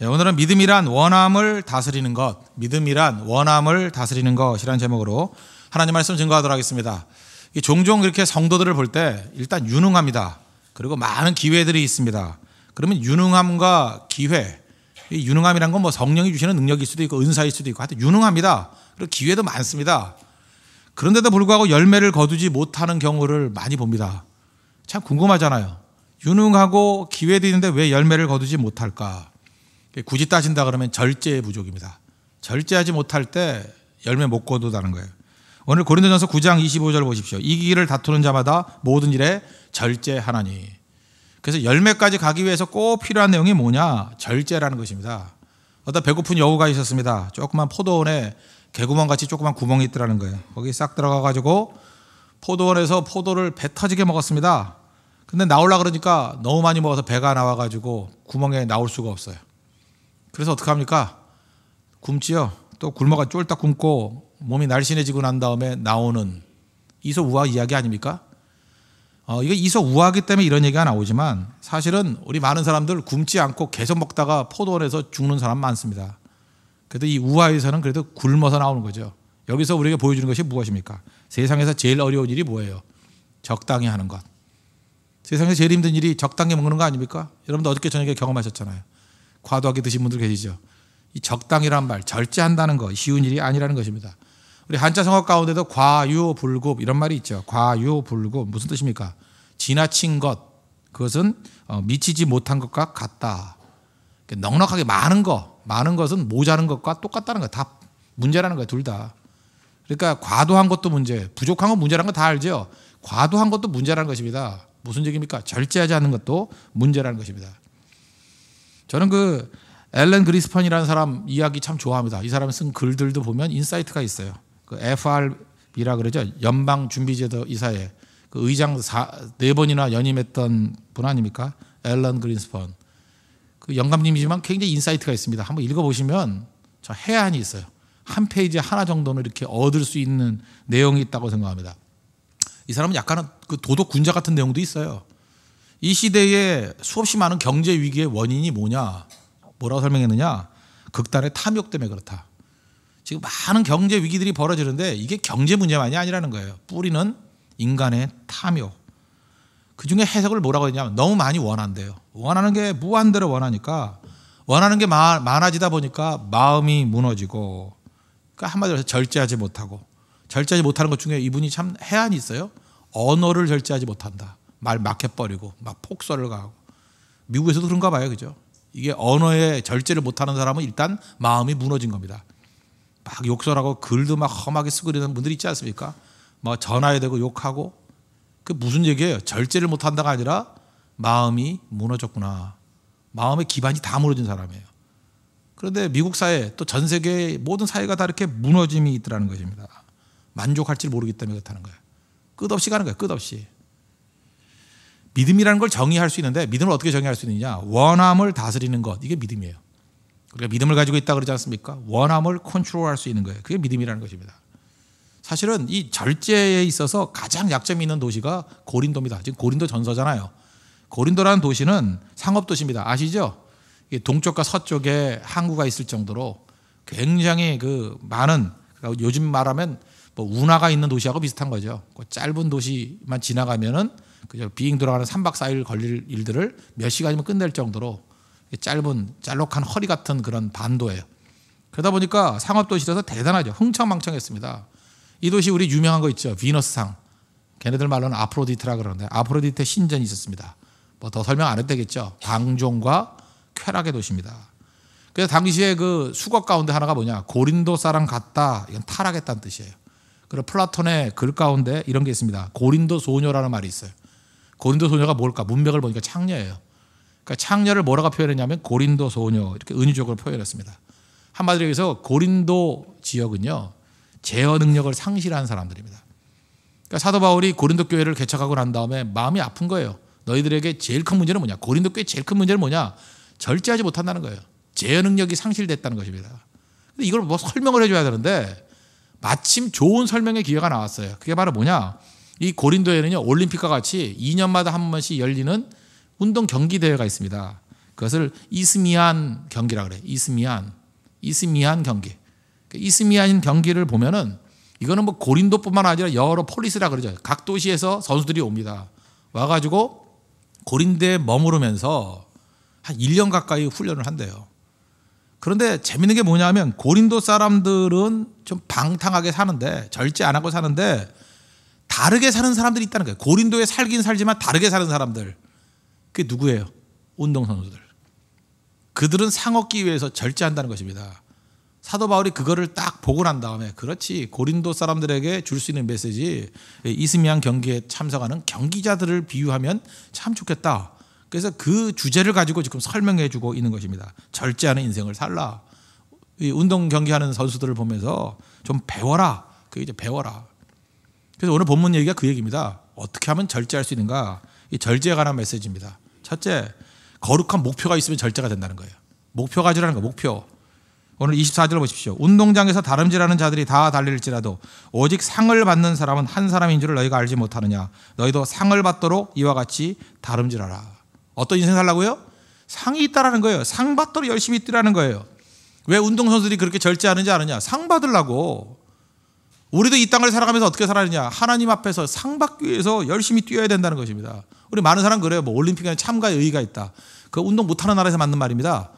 예, 오늘은 믿음이란 원함을 다스리는 것, 믿음이란 원함을 다스리는 것이라는 제목으로 하나님 말씀 증거하도록 하겠습니다. 종종 이렇게 성도들을 볼 때 일단 유능합니다. 그리고 많은 기회들이 있습니다. 그러면 유능함과 기회, 유능함이란 건 뭐 성령이 주시는 능력일 수도 있고 은사일 수도 있고 하여튼 유능합니다. 그리고 기회도 많습니다. 그런데도 불구하고 열매를 거두지 못하는 경우를 많이 봅니다. 참 궁금하잖아요. 유능하고 기회도 있는데 왜 열매를 거두지 못할까? 굳이 따진다 그러면 절제의 부족입니다. 절제하지 못할 때 열매 못 거둔다는 거예요. 오늘 고린도전서 9장 25절 보십시오. 이기기를 다투는 자마다 모든 일에 절제하나니. 그래서 열매까지 가기 위해서 꼭 필요한 내용이 뭐냐? 절제라는 것입니다. 어떤 배고픈 여우가 있었습니다. 조그만 포도원에 개구멍 같이 조그만 구멍이 있더라는 거예요. 거기 싹 들어가 가지고 포도원에서 포도를 배 터지게 먹었습니다. 근데 나올라 그러니까 너무 많이 먹어서 배가 나와 가지고 구멍에 나올 수가 없어요. 그래서 어떻게 합니까? 굶지요. 또 굶어가 쫄딱 굶고 몸이 날씬해지고 난 다음에 나오는 이소 우악 이야기 아닙니까? 어, 이거 이소 우아기 때문에 이런 얘기가 나오지만 사실은 우리 많은 사람들 굶지 않고 계속 먹다가 포도원에서 죽는 사람 많습니다. 그래도 이 우아에서는 그래도 굶어서 나오는 거죠. 여기서 우리에게 보여주는 것이 무엇입니까? 세상에서 제일 어려운 일이 뭐예요? 적당히 하는 것. 세상에서 제일 힘든 일이 적당히 먹는 거 아닙니까? 여러분도 어저께 저녁에 경험하셨잖아요. 과도하게 드신 분들 계시죠. 이 적당이란 말, 절제한다는 거 쉬운 일이 아니라는 것입니다. 우리 한자 성어 가운데도 과유불급 이런 말이 있죠. 과유불급 무슨 뜻입니까? 지나친 것 그것은 어, 미치지 못한 것과 같다. 넉넉하게 많은 거, 많은 것은 모자른 것과 똑같다는 거. 다 문제라는 거둘 다. 그러니까 과도한 것도 문제, 부족한 건 문제라는 거다 알죠? 과도한 것도 문제라는 것입니다. 무슨 얘기입니까? 절제하지 않는 것도 문제라는 것입니다. 저는 그 앨런 그리스펀이라는 사람 이야기 참 좋아합니다. 이 사람이 쓴 글들도 보면 인사이트가 있어요. 그 FRB라 그러죠. 연방 준비제도 이사회 그 의장 사, 네번이나 연임했던 분 아닙니까? 앨런 그린스펀. 그 영감님이지만 굉장히 인사이트가 있습니다. 한번 읽어보시면 저 해안이 있어요. 한 페이지 에 하나 정도는 이렇게 얻을 수 있는 내용이 있다고 생각합니다. 이 사람은 약간은 그 도덕 군자 같은 내용도 있어요. 이시대에 수없이 많은 경제 위기의 원인이 뭐냐? 뭐라고 설명했느냐? 극단의 탐욕 때문에 그렇다. 지금 많은 경제 위기들이 벌어지는데 이게 경제 문제만이 아니라는 거예요. 뿌리는 인간의 탐욕. 그 중에 해석을 뭐라고 했냐면 너무 많이 원한대요. 원하는 게 무한대로 원하니까 원하는 게 많아지다 보니까 마음이 무너지고 그러니까 한마디로 해서 절제하지 못하고 절제하지 못하는 것 중에 이분이 참 해안이 있어요. 언어를 절제하지 못한다. 말막해버리고막 폭설을 가고 미국에서도 그런가 봐요, 그죠? 이게 언어의 절제를 못하는 사람은 일단 마음이 무너진 겁니다. 막 욕설하고 글도 막 험하게 쓰고 이러는 분들 있지 않습니까? 뭐 전화에 대고 욕하고 그 무슨 얘기예요? 절제를 못한다가 아니라 마음이 무너졌구나. 마음의 기반이 다 무너진 사람이에요. 그런데 미국 사회 또 전 세계 모든 사회가 다 이렇게 무너짐이 있더라는 것입니다. 만족할지 모르기 때문에 그렇다는 거예요. 끝없이 가는 거예요. 끝없이. 믿음이라는 걸 정의할 수 있는데 믿음을 어떻게 정의할 수 있느냐? 원함을 다스리는 것 이게 믿음이에요. 그러니까 믿음을 가지고 있다 그러지 않습니까? 원함을 컨트롤할 수 있는 거예요. 그게 믿음이라는 것입니다. 사실은 이 절제에 있어서 가장 약점이 있는 도시가 고린도입니다. 지금 고린도 전서잖아요. 고린도라는 도시는 상업 도시입니다. 아시죠? 동쪽과 서쪽에 항구가 있을 정도로 굉장히 그 많은 그러니까 요즘 말하면 뭐 운하가 있는 도시하고 비슷한 거죠. 그 짧은 도시만 지나가면은 그저 비행 돌아가는 3박 4일 걸릴 일들을 몇 시간이면 끝낼 정도로 짧은 짤록한 허리 같은 그런 반도예요. 그러다 보니까 상업 도시라서 대단하죠. 흥청망청했습니다. 이 도시 우리 유명한 거 있죠. 비너스상. 걔네들 말로는 아프로디테라 그러는데 아프로디테 신전이 있었습니다. 뭐 더 설명 안 해도 되겠죠. 광종과 쾌락의 도시입니다. 그래서 당시에 그 수거 가운데 하나가 뭐냐. 고린도 사람 같다. 이건 타락했다는 뜻이에요. 그리고 플라톤의 글 가운데 이런 게 있습니다. 고린도 소녀라는 말이 있어요. 고린도 소녀가 뭘까? 문맥을 보니까 창녀예요. 그러니까 창녀를 뭐라고 표현했냐면 고린도 소녀 이렇게 은유적으로 표현했습니다. 한마디로 해서 고린도 지역은요 제어 능력을 상실한 사람들입니다. 그러니까 사도 바울이 고린도 교회를 개척하고 난 다음에 마음이 아픈 거예요. 너희들에게 제일 큰 문제는 뭐냐? 고린도 교회 제일 큰 문제는 뭐냐? 절제하지 못한다는 거예요. 제어 능력이 상실됐다는 것입니다. 근데 이걸 뭐 설명을 해줘야 되는데 마침 좋은 설명의 기회가 나왔어요. 그게 바로 뭐냐? 이 고린도에는요 올림픽과 같이 2년마다 한 번씩 열리는 운동 경기 대회가 있습니다. 그것을 이스미안 경기라 그래. 이스미안 이스미안 경기. 그 이스미안 경기를 보면은 이거는 뭐 고린도뿐만 아니라 여러 폴리스라 그러죠. 각 도시에서 선수들이 옵니다. 와가지고 고린도에 머무르면서 한 1년 가까이 훈련을 한대요. 그런데 재밌는 게 뭐냐면 고린도 사람들은 좀 방탕하게 사는데 절제 안 하고 사는데 다르게 사는 사람들이 있다는 거예요. 고린도에 살긴 살지만 다르게 사는 사람들. 그게 누구예요? 운동선수들. 그들은 상업기 위해서 절제한다는 것입니다. 사도 바울이 그거를 딱 보고 난 다음에 그렇지 고린도 사람들에게 줄 수 있는 메시지 이스미앙 경기에 참석하는 경기자들을 비유하면 참 좋겠다. 그래서 그 주제를 가지고 지금 설명해 주고 있는 것입니다. 절제하는 인생을 살라. 운동 경기하는 선수들을 보면서 좀 배워라. 그 이제 배워라. 그래서 오늘 본문 얘기가 그 얘기입니다. 어떻게 하면 절제할 수 있는가? 이 절제에 관한 메시지입니다. 첫째, 거룩한 목표가 있으면 절제가 된다는 거예요. 목표 가지라는 거, 목표. 오늘 24절 보십시오. 운동장에서 다름질하는 자들이 다 달릴지라도 오직 상을 받는 사람은 한 사람인 줄을 너희가 알지 못하느냐. 너희도 상을 받도록 이와 같이 다름질하라. 어떤 인생 살라고요? 상이 있다라는 거예요. 상 받도록 열심히 뛰라는 거예요. 왜 운동선수들이 그렇게 절제하는지 아느냐? 상 받으려고. 우리도 이 땅을 살아가면서 어떻게 살아느냐 하나님 앞에서 상받기 위해서 열심히 뛰어야 된다는 것입니다. 우리 많은 사람 그래요. 뭐 올림픽에 참가의 의의가 있다. 그 운동 못하는 나라에서 맞는 말입니다.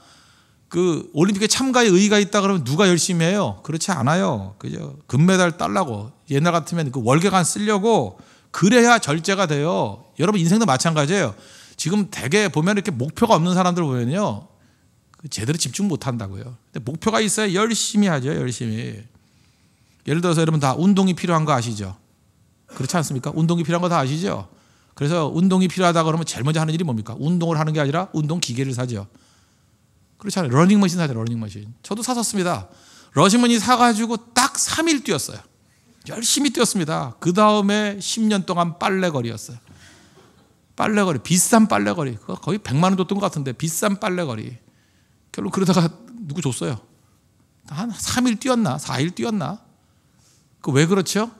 그 올림픽에 참가의 의의가 있다 그러면 누가 열심히 해요? 그렇지 않아요. 그죠? 금메달 딸라고 옛날 같으면 그 월계관 쓰려고 그래야 절제가 돼요. 여러분 인생도 마찬가지예요. 지금 대개 보면 이렇게 목표가 없는 사람들 보면요. 그 제대로 집중 못 한다고요. 근데 목표가 있어야 열심히 하죠, 열심히. 예를 들어서 여러분 다 운동이 필요한 거 아시죠? 그렇지 않습니까? 운동이 필요한 거 다 아시죠? 그래서 운동이 필요하다 그러면 제일 먼저 하는 일이 뭡니까? 운동을 하는 게 아니라 운동 기계를 사죠. 그렇지않아요 러닝머신 사죠, 러닝머신. 저도 사섰습니다. 러닝머신 사가지고 딱 3일 뛰었어요. 열심히 뛰었습니다. 그 다음에 10년 동안 빨래거리였어요. 빨래거리, 비싼 빨래거리. 거의 100만 원 줬던 것 같은데, 비싼 빨래거리. 결국 그러다가 누구 줬어요? 한 3일 뛰었나? 4일 뛰었나? 그왜 그렇죠?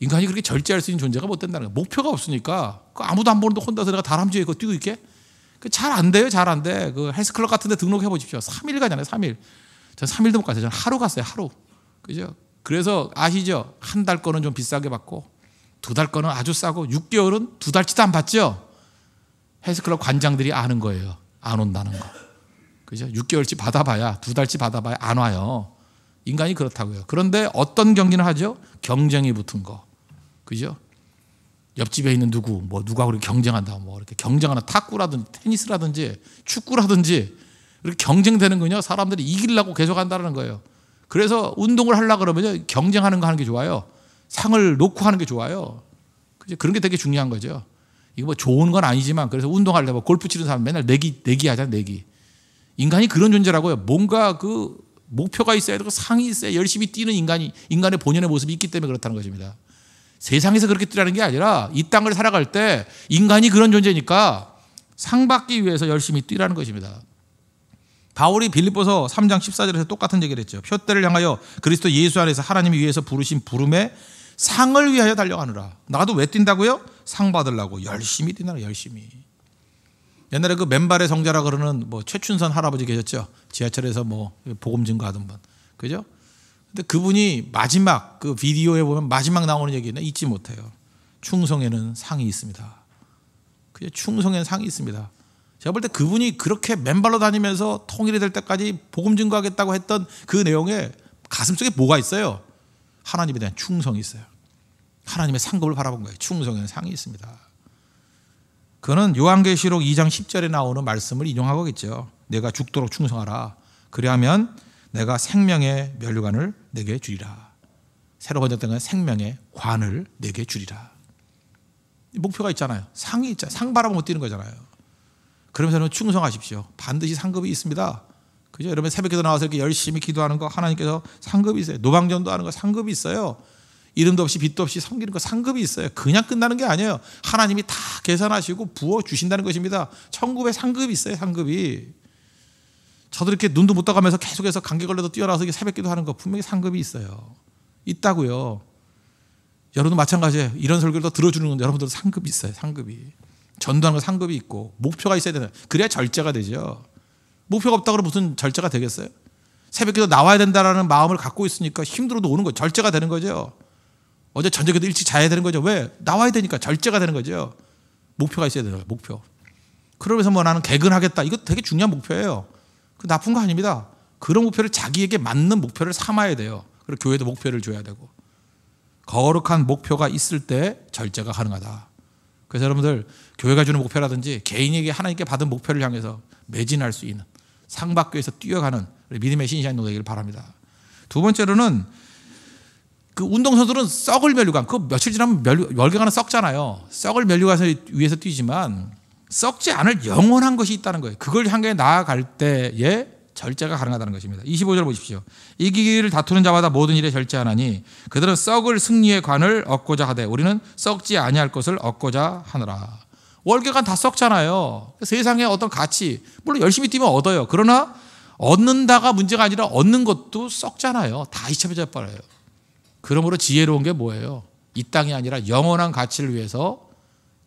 인간이 그렇게 절제할 수 있는 존재가 못 된다는 거예요. 목표가 없으니까 그 아무도 안 보는데 혼자서 내가 다람쥐에 그 뛰고 있게 잘 안 돼요, 잘 안 돼. 그 헬스클럽 같은데 등록해 보십시오. 3일 가잖아요, 3일. 전 3일도 못 갔어요. 저 하루 갔어요, 하루. 그죠? 그래서 아시죠? 한 달 거는 좀 비싸게 받고 두 달 거는 아주 싸고 6개월은 두 달치도 안 받죠. 헬스클럽 관장들이 아는 거예요. 안 온다는 거. 그죠? 6개월치 받아봐야 두 달치 받아봐야 안 와요. 인간이 그렇다고요. 그런데 어떤 경기는 하죠? 경쟁이 붙은 거. 그죠? 옆집에 있는 누구, 뭐 누가 그렇게 경쟁한다, 뭐 이렇게 경쟁하는 탁구라든지 테니스라든지 축구라든지 이렇게 경쟁되는 거냐? 사람들이 이기려고 계속 한다는 거예요. 그래서 운동을 하려 그러면 경쟁하는 거 하는 게 좋아요. 상을 놓고 하는 게 좋아요. 그죠? 그런 게 되게 중요한 거죠. 이거 뭐 좋은 건 아니지만 그래서 운동하려고 골프 치는 사람 맨날 내기 내기 하잖아, 요 내기. 인간이 그런 존재라고요. 뭔가 그 목표가 있어야 되고 상이 있어야 열심히 뛰는 인간이 인간의 본연의 모습이 있기 때문에 그렇다는 것입니다. 세상에서 그렇게 뛰라는 게 아니라 이 땅을 살아갈 때 인간이 그런 존재니까 상 받기 위해서 열심히 뛰라는 것입니다. 바울이 빌립보서 3장 14절에서 똑같은 얘기를 했죠. 표대를 향하여 그리스도 예수 안에서 하나님이 위해서 부르신 부름에 상을 위하여 달려가느라. 나도 왜 뛴다고요? 상 받으려고 열심히 뛴다고 열심히. 옛날에 그 맨발의 성자라 그러는 뭐 최춘선 할아버지 계셨죠. 지하철에서 뭐 복음 증거하던 분. 그죠? 근데 그분이 마지막 그 비디오에 보면 마지막 나오는 얘기는 잊지 못해요. 충성에는 상이 있습니다. 그게 충성에는 상이 있습니다. 제가 볼 때 그분이 그렇게 맨발로 다니면서 통일이 될 때까지 복음 증거하겠다고 했던 그 내용에 가슴속에 뭐가 있어요? 하나님에 대한 충성이 있어요. 하나님의 상급을 바라본 거예요. 충성에는 상이 있습니다. 그는 요한계시록 2장 10절에 나오는 말씀을 인용하고 있죠. 내가 죽도록 충성하라. 그리하면 내가 생명의 면류관을 내게 주리라. 새로 번역된 건 생명의 관을 내게 주리라. 목표가 있잖아요. 상이 있잖아요. 상 바라보면 뛰는 거잖아요. 그러면서는 충성하십시오. 반드시 상급이 있습니다. 그죠? 여러분 새벽 기도 나와서 이렇게 열심히 기도하는 거 하나님께서 상급이 있어요. 노방전도 하는 거 상급이 있어요. 이름도 없이 빚도 없이 섬기는 거 상급이 있어요. 그냥 끝나는 게 아니에요. 하나님이 다 계산하시고 부어 주신다는 것입니다. 천국에 상급이 있어요. 상급이. 저도 이렇게 눈도 못 떠가면서 계속해서 감기 걸려도 뛰어나서 새벽기도 하는 거 분명히 상급이 있어요. 있다고요. 여러분도 마찬가지예요. 이런 설교를 더 들어주는 건 여러분들도 상급이 있어요. 상급이. 전도하는 거 상급이 있고 목표가 있어야 되는 그래야 절제가 되죠. 목표가 없다 그러면 무슨 절제가 되겠어요? 새벽기도 나와야 된다라는 마음을 갖고 있으니까 힘들어도 오는 거예요 절제가 되는 거죠. 어제 저녁에도 일찍 자야 되는 거죠. 왜? 나와야 되니까 절제가 되는 거죠. 목표가 있어야 되는 거예요. 목표. 그러면서 뭐 나는 개근하겠다. 이거 되게 중요한 목표예요. 그 나쁜 거 아닙니다. 그런 목표를 자기에게 맞는 목표를 삼아야 돼요. 그리고 교회도 목표를 줘야 되고. 거룩한 목표가 있을 때 절제가 가능하다. 그래서 여러분들 교회가 주는 목표라든지 개인에게 하나님께 받은 목표를 향해서 매진할 수 있는 상박교에서 뛰어가는 믿음의 신시한 노동이길 바랍니다. 두 번째로는 그 운동선수들은 썩을 멸류관 그 며칠 지나면 멸, 류 멸류관은 썩잖아요. 썩을 멸류관에서 위해서 뛰지만 썩지 않을 영원한 것이 있다는 거예요. 그걸 향해 나아갈 때에 절제가 가능하다는 것입니다. 25절 보십시오. 이기기를 다투는 자마다 모든 일에 절제하나니 그들은 썩을 승리의 관을 얻고자 하되 우리는 썩지 아니할 것을 얻고자 하느라. 월계관 다 썩잖아요. 세상에 어떤 가치 물론 열심히 뛰면 얻어요. 그러나 얻는다가 문제가 아니라 얻는 것도 썩잖아요. 다 잊혀져 버려요. 그러므로 지혜로운 게 뭐예요? 이 땅이 아니라 영원한 가치를 위해서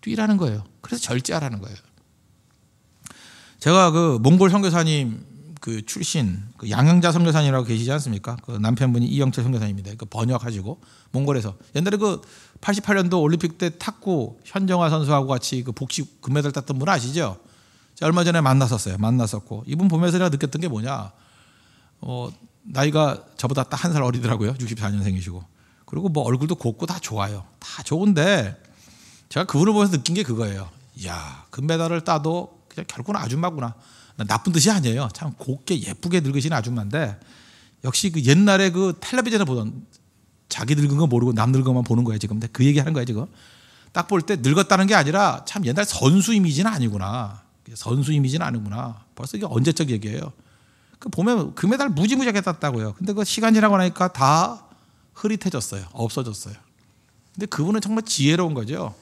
뛰라는 거예요. 그래서 절제하라는 거예요. 제가 그 몽골 선교사님 그 출신 그 양영자 선교사님이라고 계시지 않습니까? 그 남편분이 이영철 선교사입니다그 번역하시고 몽골에서 옛날에 그 88년도 올림픽 때 탁구 현정화 선수하고 같이 그 복식 금메달 땄던 분 아시죠? 제가 얼마 전에 만났었어요. 만났었고 이분 보면서 내가 느꼈던 게 뭐냐? 어 나이가 저보다 딱 한 살 어리더라고요. 64년생이시고. 그리고 뭐 얼굴도 곱고 다 좋아요. 다 좋은데 제가 그분을 보면서 느낀 게 그거예요. 야 금메달을 따도 그냥 결국은 아줌마구나. 나쁜 뜻이 아니에요. 참 곱게 예쁘게 늙으신 아줌마인데 역시 그 옛날에 그 텔레비전에 보던 자기 늙은 거 모르고 남 늙은 것만 보는 거예요 지금. 근데 그 얘기 하는 거예요 지금. 딱 볼 때 늙었다는 게 아니라 참 옛날 선수 이미지는 아니구나. 선수 이미지는 아니구나. 벌써 이게 언제적 얘기예요. 그 보면 금메달 그 무지무지하게 땄다고요. 근데 그 시간 지나고 나니까 다 흐릿해졌어요. 없어졌어요. 근데 그분은 정말 지혜로운 거죠.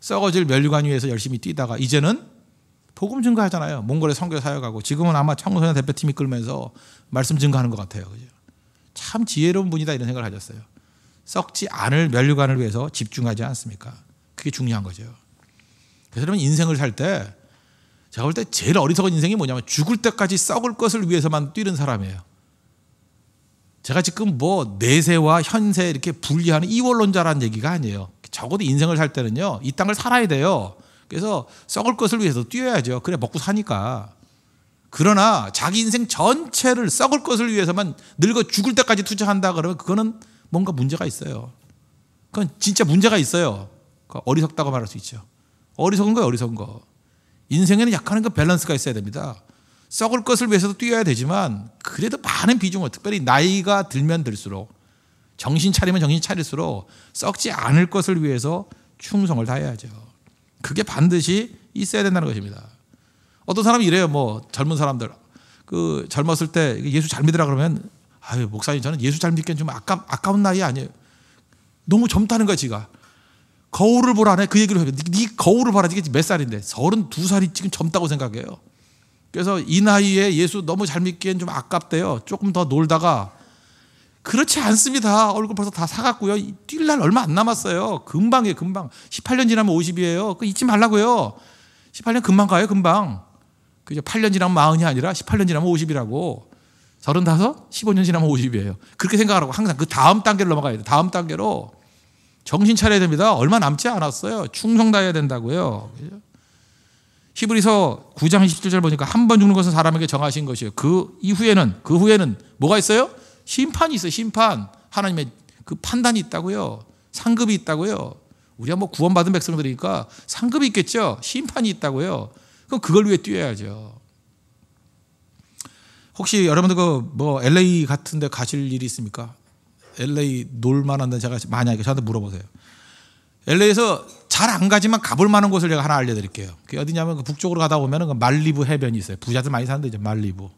썩어질 멸류관 위에서 열심히 뛰다가 이제는 복음 증거하잖아요. 몽골에 선교 사역하고 지금은 아마 청소년 대표팀이 끌면서 말씀 증거하는 것 같아요. 그죠? 참 지혜로운 분이다 이런 생각을 하셨어요. 썩지 않을 멸류관을 위해서 집중하지 않습니까? 그게 중요한 거죠. 그래서 여러분 인생을 살때 제가 볼 때 제일 어리석은 인생이 뭐냐면 죽을 때까지 썩을 것을 위해서만 뛰는 사람이에요. 제가 지금 뭐 내세와 현세 이렇게 분리하는 이원론자라는 얘기가 아니에요. 적어도 인생을 살 때는요, 이 땅을 살아야 돼요. 그래서 썩을 것을 위해서 뛰어야죠. 그래 먹고 사니까. 그러나 자기 인생 전체를 썩을 것을 위해서만 늙어 죽을 때까지 투자한다 그러면 그거는 뭔가 문제가 있어요. 그건 진짜 문제가 있어요. 그러니까 어리석다고 말할 수 있죠. 어리석은 거예요, 어리석은 거. 인생에는 약하는그 밸런스가 있어야 됩니다. 썩을 것을 위해서도 뛰어야 되지만 그래도 많은 비중을 특별히 나이가 들면 들수록 정신 차리면 정신 차릴수록 썩지 않을 것을 위해서 충성을 다해야죠. 그게 반드시 있어야 된다는 것입니다. 어떤 사람이 이래요. 뭐 젊은 사람들 그 젊었을 때 예수 잘 믿으라 그러면 아유 목사님 저는 예수 잘 믿기엔 좀 아까 아까운 나이 아니에요. 너무 젊다는 거야 지가. 거울을 보라네 그 얘기를 해요. 네, 네 거울을 봐라 이게 몇 살인데 서른 두 살이 지금 젊다고 생각해요. 그래서 이 나이에 예수 너무 잘 믿기엔 좀 아깝대요. 조금 더 놀다가 그렇지 않습니다. 얼굴 벌써 다 사갔고요. 뛸 날 얼마 안 남았어요. 금방이에요, 금방. 18년 지나면 50이에요. 그 잊지 말라고요. 18년 금방 가요, 금방. 그죠? 8년 지나면 40이 아니라 18년 지나면 50이라고. 35, 15년 지나면 50이에요. 그렇게 생각하라고 항상 그 다음 단계로 넘어가야 돼. 다음 단계로 정신 차려야 됩니다. 얼마 남지 않았어요. 충성 다해야 된다고요. 히브리서 9장 17절 보니까 한 번 죽는 것은 사람에게 정하신 것이에요. 그 이후에는 그 후에는 뭐가 있어요? 심판이 있어요. 심판. 하나님의 그 판단이 있다고요. 상급이 있다고요. 우리가 뭐 구원받은 백성들이니까 상급이 있겠죠. 심판이 있다고요. 그럼 그걸 위해 뛰어야죠. 혹시 여러분들 그 뭐 LA 같은 데 가실 일이 있습니까? LA 놀만한 데 제가 만약에 저한테 물어보세요. LA에서 잘 안 가지만 가볼 만한 곳을 제가 하나 알려드릴게요. 그게 어디냐면 그 북쪽으로 가다 보면은 그 말리부 해변이 있어요. 부자들 많이 사는 데죠. 말리부.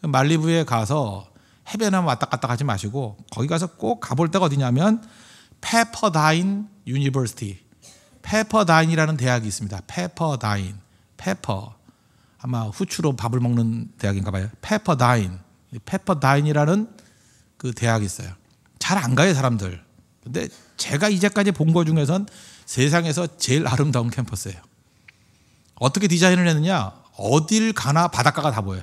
그 말리부에 가서 해변에 왔다 갔다 가지 마시고 거기 가서 꼭 가볼 데가 어디냐면 페퍼다인 유니버시티. 페퍼다인이라는 대학이 있습니다. 페퍼다인. 페퍼. 아마 후추로 밥을 먹는 대학인가 봐요. 페퍼다인. 페퍼다인이라는 그 대학이 있어요. 잘안 가요 사람들. 근데 제가 이제까지 본 거 중에선 세상에서 제일 아름다운 캠퍼스예요. 어떻게 디자인을 했느냐? 어딜 가나 바닷가가 다 보여요.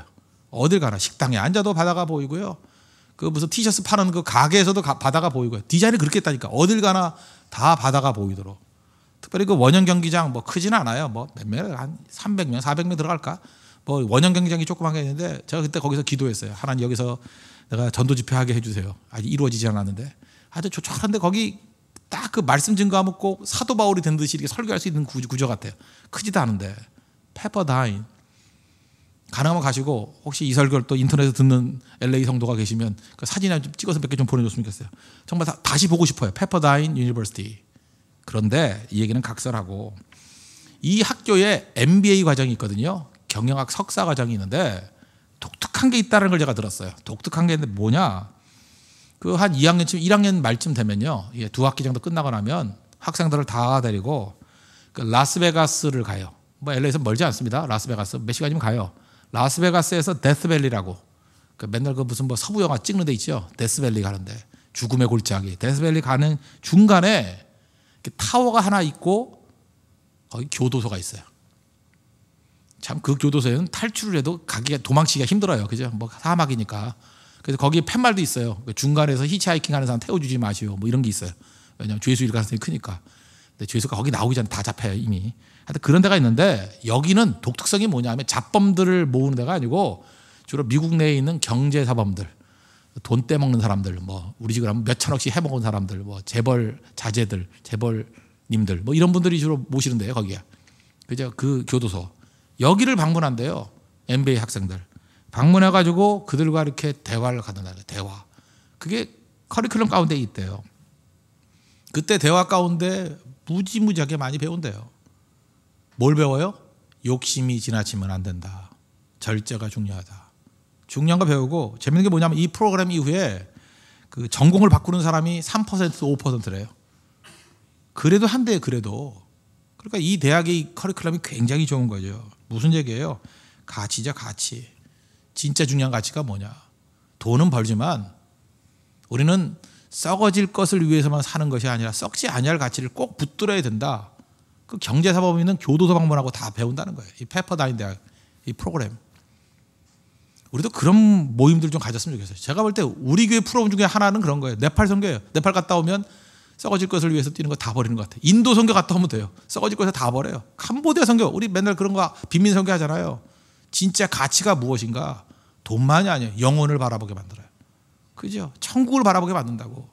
어딜 가나 식당에 앉아도 바다가 보이고요. 그 무슨 티셔츠 파는 그 가게에서도 가, 바다가 보이고요. 디자인을 그렇게 했다니까. 어딜 가나 다 바다가 보이도록. 특별히 그 원형 경기장 뭐 크진 않아요. 뭐 몇몇 한 300명, 400명 들어갈까? 뭐 원형 경기장이 조그만 게 있는데 제가 그때 거기서 기도했어요. 하나님 여기서 내가 전도 집회하게 해주세요. 아직 이루어지지 않았는데. 아주 조촐한데 거기 딱 그 말씀 증거함 없고 사도 바울이 된 듯이 이렇게 설교할 수 있는 구조 구조 같아요. 크지도 않은데. 페퍼다인. 가능하면 가시고 혹시 이 설교를 또 인터넷에서 듣는 LA 성도가 계시면 그 사진 좀 찍어서 몇 개 좀 보내줬으면 좋겠어요. 정말 다, 시 보고 싶어요. 페퍼다인 유니버시티. 그런데 이 얘기는 각설하고 이 학교에 MBA 과정이 있거든요. 경영학 석사 과정이 있는데 독특한 게 있다는 걸 제가 들었어요. 독특한 게 있는데 뭐냐? 그 한 2학년쯤, 1학년 말쯤 되면요. 예, 두 학기 정도 끝나고 나면 학생들을 다 데리고 그 라스베가스를 가요. 뭐 LA에서 멀지 않습니다. 라스베가스 몇 시간이면 가요. 라스베가스에서 데스밸리라고 그 맨날 그 무슨 뭐 서부 영화 찍는 데 있죠. 데스밸리 가는데 죽음의 골짜기. 데스밸리 가는 중간에 타워가 하나 있고 거기 교도소가 있어요. 참그 교도소에는 탈출을 해도 가기가 도망치기가 힘들어요. 그죠? 뭐 사막이니까. 그래서 거기에 팻말도 있어요. 그 중간에서 히치하이킹 하는 사람 태워주지 마시오. 뭐 이런 게 있어요. 왜냐하면 죄수 일가능성이 크니까. 근데 죄수가 거기 나오기 전에 다 잡혀요, 이미. 하여튼 그런 데가 있는데 여기는 독특성이 뭐냐 하면 잡범들을 모으는 데가 아니고 주로 미국 내에 있는 경제사범들, 돈 떼먹는 사람들, 뭐 우리 집으로 하면 몇천억씩 해먹은 사람들, 뭐 재벌 자제들, 재벌님들, 뭐 이런 분들이 주로 모시는데요, 거기에. 그죠? 그 교도소. 여기를 방문한대요. MBA 학생들. 방문해가지고 그들과 이렇게 대화를 가는다는 대화. 그게 커리큘럼 가운데 있대요. 그때 대화 가운데 무지무지하게 많이 배운대요. 뭘 배워요? 욕심이 지나치면 안 된다. 절제가 중요하다. 중요한 거 배우고 재밌는 게 뭐냐면 이 프로그램 이후에 그 전공을 바꾸는 사람이 3% 5%래요. 그래도 한대 그래도. 그러니까 이 대학의 커리큘럼이 굉장히 좋은 거죠. 무슨 얘기예요? 가치죠, 가치. 진짜 중요한 가치가 뭐냐? 돈은 벌지만 우리는 썩어질 것을 위해서만 사는 것이 아니라 썩지 아니할 가치를 꼭 붙들어야 된다. 그 경제사범위는 교도소 방문하고 다 배운다는 거예요. 이 페퍼다인 대학 이 프로그램. 우리도 그런 모임들 좀 가졌으면 좋겠어요. 제가 볼 때 우리 교회 프로그램 중에 하나는 그런 거예요. 네팔 선교예요. 네팔 갔다 오면 썩어질 것을 위해서 뛰는 거 다 버리는 것 같아요. 인도 선교 갔다 오면 돼요. 썩어질 것을 다 버려요. 캄보디아 선교 우리 맨날 그런 거 빈민 선교 하잖아요. 진짜 가치가 무엇인가? 돈만이 아니에요. 영혼을 바라보게 만들어요. 그죠? 천국을 바라보게 만든다고.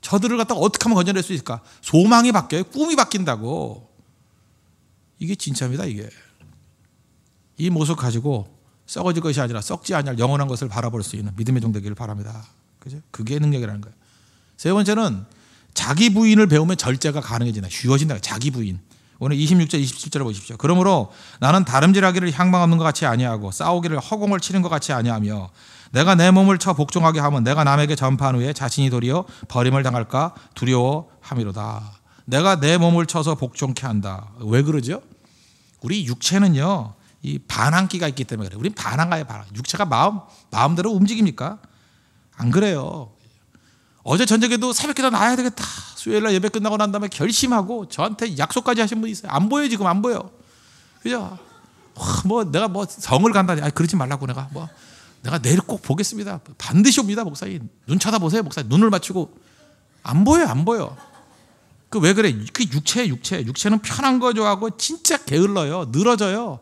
저들을 갖다가 어떻게 하면 건져낼 수 있을까? 소망이 바뀌어요. 꿈이 바뀐다고. 이게 진짜입니다, 이게. 이 모습 가지고 썩어질 것이 아니라 썩지 아니 영원한 것을 바라볼 수 있는 믿음의 종 되기를 바랍니다. 그죠? 그게 능력이라는 거예요. 세 번째는 자기 부인을 배우면 절제가 가능해진다. 쉬워진다. 자기 부인. 오늘 26절 27절을 보십시오. 그러므로 나는 다름질하기를 향방하는것 같이 아니하고 싸우기를 허공을 치는 것 같이 아니하며 내가 내 몸을 쳐 복종하게 하면 내가 남에게 전파한 후에 자신이 도리어 버림을 당할까 두려워함이로다. 내가 내 몸을 쳐서 복종케 한다. 왜 그러죠? 우리 육체는요. 이 반항기가 있기 때문에 그래. 요 우린 반항가요, 반항. 육체가 마음 마음대로 움직입니까? 안 그래요. 어제 저녁에도 새벽 기도 나야 되겠다. 수요일 날 예배 끝나고 난 다음에 결심하고 저한테 약속까지 하신 분이 있어요. 안 보여 요 지금 안 보여. 그죠? 뭐 내가 뭐 성을 간다니. 아 그러지 말라고 내가 뭐 내가 내일 꼭 보겠습니다. 반드시 옵니다, 목사님. 눈 쳐다보세요, 목사님. 눈을 맞추고 안 보여, 요안 보여. 그 왜 그래? 그 육체, 육체, 육체는 편한 거 좋아하고 진짜 게을러요, 늘어져요.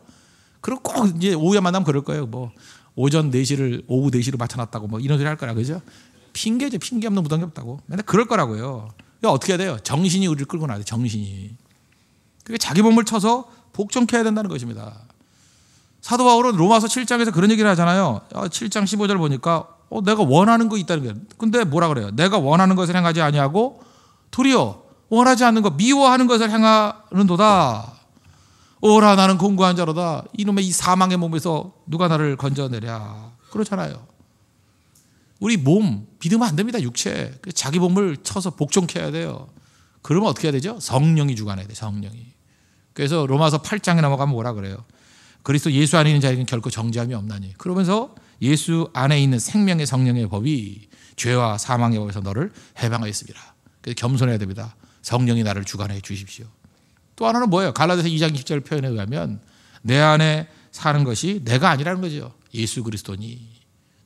그럼 꼭 이제 오후에 만나면 그럴 거예요. 뭐 오전 4시를 오후 4시로 맞춰놨다고 뭐 이런 소리 할 거라 그죠? 핑계죠. 핑계 없는 무덤이 없다고. 맨날 그럴 거라고요. 어떻게 해야 돼요? 정신이 우리를 끌고 나야 돼. 정신이. 그게 자기 몸을 쳐서 복종케 해야 된다는 것입니다. 사도 바울은 로마서 7장에서 그런 얘기를 하잖아요. 7장 아, 15절 보니까 어, 내가 원하는 거 있다는 거예요. 근데 뭐라 그래요? 내가 원하는 것을 행하지 아니하고 도리어 원하지 않는 것, 미워하는 것을 행하는도다. 오라 나는 공고한 자로다. 이놈의 이 사망의 몸에서 누가 나를 건져내랴. 그렇잖아요. 우리 몸 믿으면 안 됩니다. 육체. 그 자기 몸을 쳐서 복종케 해야 돼요. 그러면 어떻게 해야 되죠? 성령이 주관해야 돼. 성령이. 그래서 로마서 8장에 넘어가면 뭐라 그래요? 그리스도 예수 안에 있는 자에게는 결코 정죄함이 없나니. 그러면서 예수 안에 있는 생명의 성령의 법이 죄와 사망의 법에서 너를 해방하였습니다. 그래서 겸손해야 됩니다. 성령이 나를 주관해 주십시오. 또 하나는 뭐예요? 갈라디아서 2장 20절 표현에 의하면 내 안에 사는 것이 내가 아니라는 거죠. 예수 그리스도니.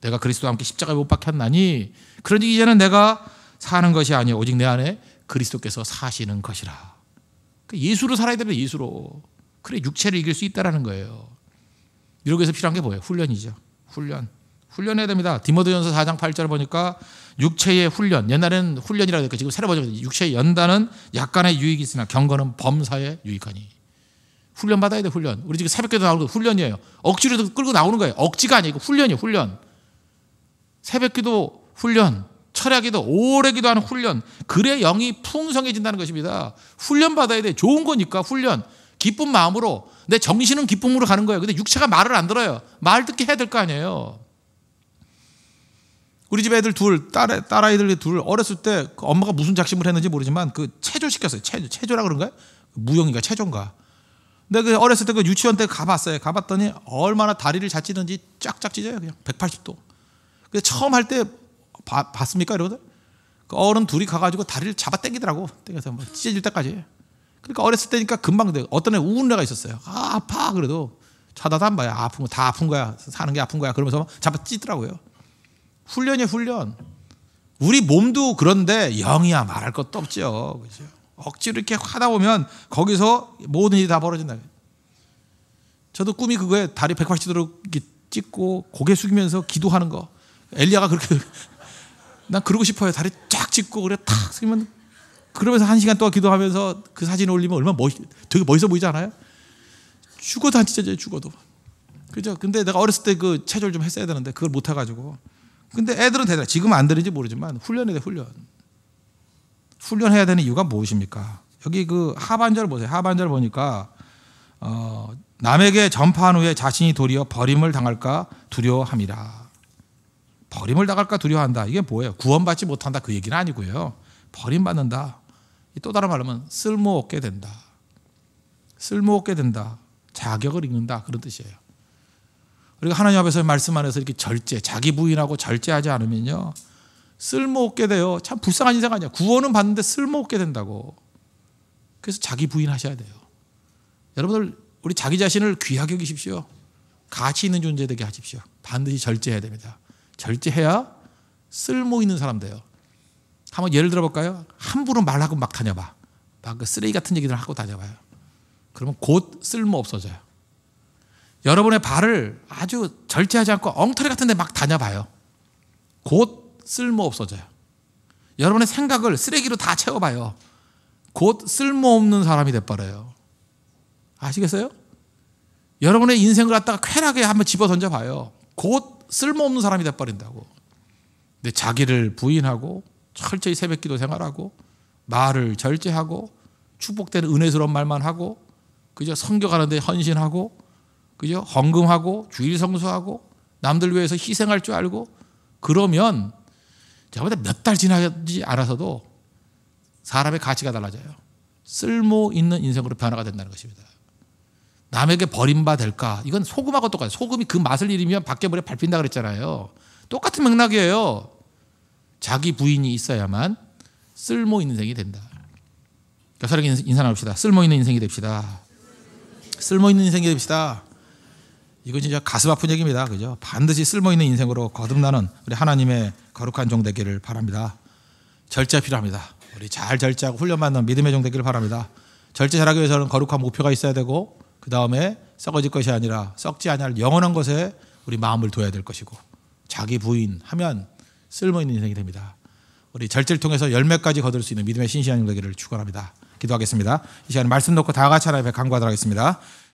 내가 그리스도와 함께 십자가에 못 박혔나니 그러니 이제는 내가 사는 것이 아니요 오직 내 안에 그리스도께서 사시는 것이라. 그러니까 예수로 살아야 되는 예수로. 그래 육체를 이길 수 있다라는 거예요. 이러기 위해서 필요한 게 뭐예요? 훈련이죠. 훈련. 훈련해야 됩니다. 디모데전서 4장 8절 보니까 육체의 훈련. 옛날에는 훈련이라고 했고 지금 새로 번역해 육체의 연단은 약간의 유익이 있으나 경건은 범사에 유익하니. 훈련 받아야 돼 훈련. 우리 지금 새벽에도 나오는 훈련이에요. 억지로 끌고 나오는 거예요. 억지가 아니고 훈련이에요. 훈련. 새벽기도 훈련, 철야기도 오래 기도하는 훈련, 그래 영이 풍성해진다는 것입니다. 훈련 받아야 돼. 좋은 거니까 훈련. 기쁜 마음으로 내 정신은 기쁨으로 가는 거예요. 근데 육체가 말을 안 들어요. 말 듣게 해야 될 거 아니에요. 우리 집 애들 둘, 딸, 딸아이들 둘, 어렸을 때 그 엄마가 무슨 작심을 했는지 모르지만 그 체조 시켰어요. 체조, 체조라 그런가요? 무용인가, 체조인가. 근데 그 어렸을 때 그 유치원 때 가봤어요. 가봤더니 얼마나 다리를 잘 찌는지 쫙쫙 찢어요. 그냥 180도. 그래서 처음 할 때 봤습니까? 이러거든. 그 어른 둘이 가가지고 다리를 잡아 당기더라고. 당겨서 뭐 찢어질 때까지. 그러니까 어렸을 때니까 금방 돼. 어떤 애 우는 애가 있었어요. 아, 아파. 그래도 자다다 안 봐요. 아픈 거다 아픈 거야. 사는 게 아픈 거야. 그러면서 잡아 찢더라고요. 훈련이 훈련. 우리 몸도 그런데 영이야 말할 것도 없죠. 그죠? 억지로 이렇게 하다 보면 거기서 모든 일이 다 벌어진다. 저도 꿈이 그거에 다리 180도로 찍고 고개 숙이면서 기도하는 거. 엘리야가 그렇게 난 그러고 싶어요. 다리 쫙 짚고 그래 탁 쓰면 그러면서 한 시간 동안 기도하면서 그 사진 올리면 얼마나 멋 되게 멋있어 보이지 않아요? 죽어도 한 진짜죠 죽어도 그죠? 근데 내가 어렸을 때 그 체조를 좀 했어야 되는데 그걸 못 해가지고 근데 애들은 대단해 지금안 되는지 모르지만 훈련이 돼 훈련 훈련해야 되는 이유가 무엇입니까? 여기 그 하반절 보세요 하반절 보니까 어, 남에게 전파한 후에 자신이 도리어 버림을 당할까 두려워함이라 버림을 당할까 두려워한다. 이게 뭐예요? 구원받지 못한다. 그 얘기는 아니고요. 버림받는다. 또 다른 말로 하 쓸모없게 된다. 쓸모없게 된다. 자격을 잃는다. 그런 뜻이에요. 우리가 하나님 앞에서 말씀 안에서 이렇게 절제, 자기 부인하고 절제하지 않으면요. 쓸모없게 돼요. 참 불쌍한 인생 아니야. 구원은 받는데 쓸모없게 된다고. 그래서 자기 부인하셔야 돼요. 여러분들, 우리 자기 자신을 귀하게 여기십시오. 가치 있는 존재 되게 하십시오. 반드시 절제해야 됩니다. 절제해야 쓸모 있는 사람 돼요. 한번 예를 들어볼까요? 함부로 말하고 막 다녀봐. 막 그 쓰레기 같은 얘기들 하고 다녀봐요. 그러면 곧 쓸모 없어져요. 여러분의 발을 아주 절제하지 않고 엉터리 같은 데 막 다녀봐요. 곧 쓸모 없어져요. 여러분의 생각을 쓰레기로 다 채워봐요. 곧 쓸모없는 사람이 돼버려요. 아시겠어요? 여러분의 인생을 갖다가 쾌락에 한번 집어 던져봐요. 곧 쓸모없는 사람이 돼버린다고. 근데 자기를 부인하고 철저히 새벽기도 생활하고 말을 절제하고 축복되는 은혜스러운 말만 하고 그저 성교가는데 헌신하고 그죠 헌금하고 주일 성수하고 남들 위해서 희생할 줄 알고 그러면 저보다 몇달 지나지 않아서도 사람의 가치가 달라져요. 쓸모 있는 인생으로 변화가 된다는 것입니다. 남에게 버림바 될까? 이건 소금하고 똑같아요. 소금이 그 맛을 잃으면 밖에 물에 밟힌다 그랬잖아요. 똑같은 맥락이에요. 자기 부인이 있어야만 쓸모 있는 인생이 된다. 겨러니 그러니까 사랑 인사 합시다 쓸모 있는 인생이 됩시다. 쓸모 있는 인생이 됩시다. 이건 진짜 가슴 아픈 얘기입니다. 그죠? 반드시 쓸모 있는 인생으로 거듭나는 우리 하나님의 거룩한 종 되기를 바랍니다. 절제 필요합니다. 우리 잘 절제하고 훈련받는 믿음의 종 되기를 바랍니다. 절제 잘하기 위해서는 거룩한 목표가 있어야 되고 그 다음에 썩어질 것이 아니라 썩지 않을 영원한 것에 우리 마음을 둬야 될 것이고 자기 부인하면 쓸모있는 인생이 됩니다. 우리 절제를 통해서 열매까지 거둘 수 있는 믿음의 신실한 되기를 축원합니다. 기도하겠습니다. 이 시간 말씀 놓고 다 같이 하나님께 간구하도록 하겠습니다.